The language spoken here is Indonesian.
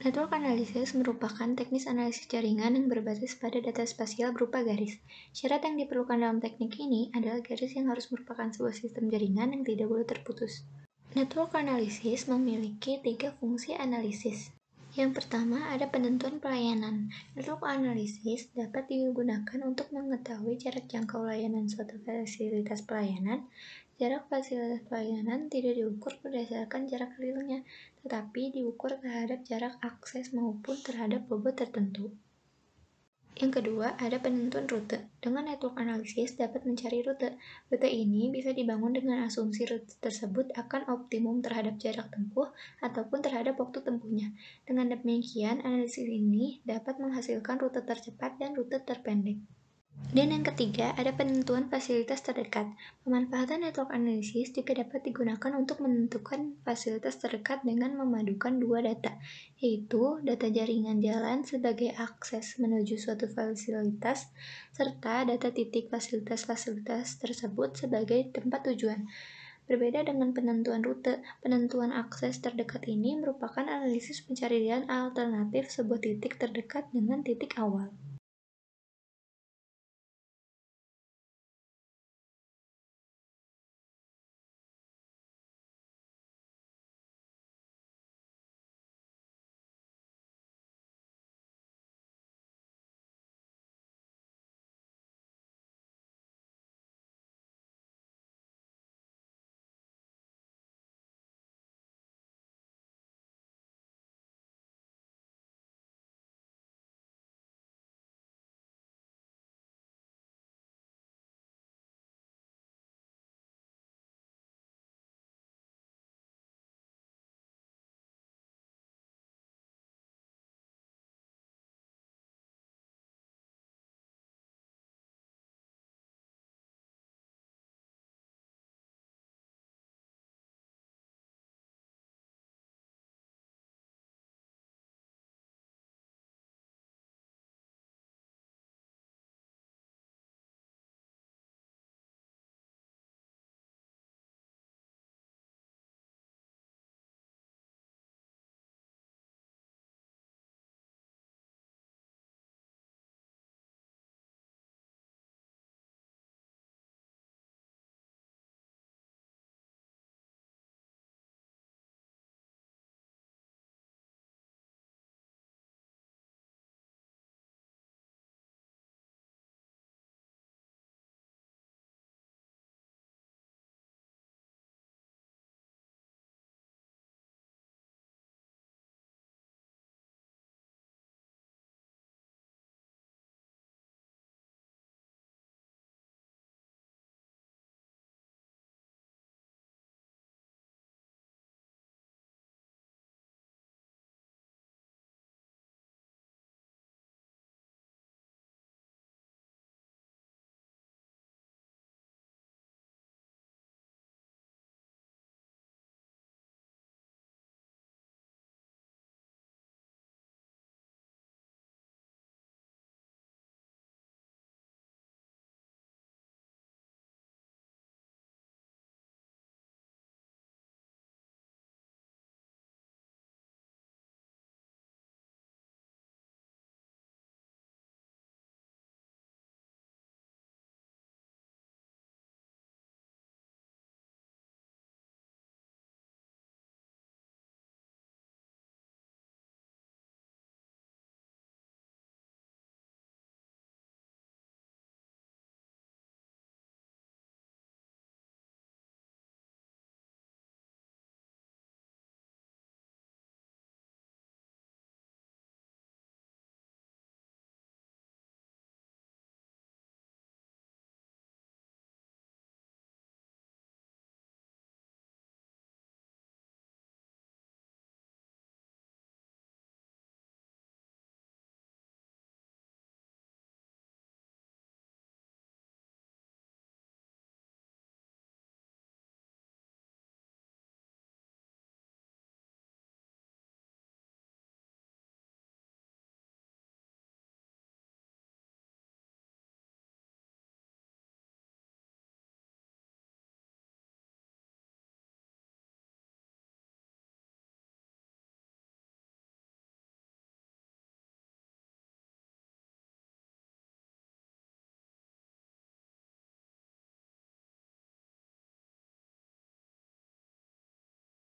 Network analysis merupakan teknis analisis jaringan yang berbasis pada data spasial berupa garis. Syarat yang diperlukan dalam teknik ini adalah garis yang harus merupakan sebuah sistem jaringan yang tidak boleh terputus. Network analysis memiliki tiga fungsi analisis. Yang pertama ada penentuan pelayanan. Network analysis dapat digunakan untuk mengetahui jarak jangkau layanan suatu fasilitas pelayanan Jarak fasilitas pelayanan tidak diukur berdasarkan jarak realnya, tetapi diukur terhadap jarak akses maupun terhadap bobot tertentu. Yang kedua, ada penentuan rute. Dengan network analisis dapat mencari rute. Rute ini bisa dibangun dengan asumsi rute tersebut akan optimum terhadap jarak tempuh ataupun terhadap waktu tempuhnya. Dengan demikian, analisis ini dapat menghasilkan rute tercepat dan rute terpendek. Dan yang ketiga, ada penentuan fasilitas terdekat. Pemanfaatan network analysis juga dapat digunakan untuk menentukan fasilitas terdekat dengan memadukan dua data, yaitu data jaringan jalan sebagai akses menuju suatu fasilitas, serta data titik fasilitas-fasilitas tersebut sebagai tempat tujuan. Berbeda dengan penentuan rute, penentuan akses terdekat ini merupakan analisis pencarian alternatif sebuah titik terdekat dengan titik awal.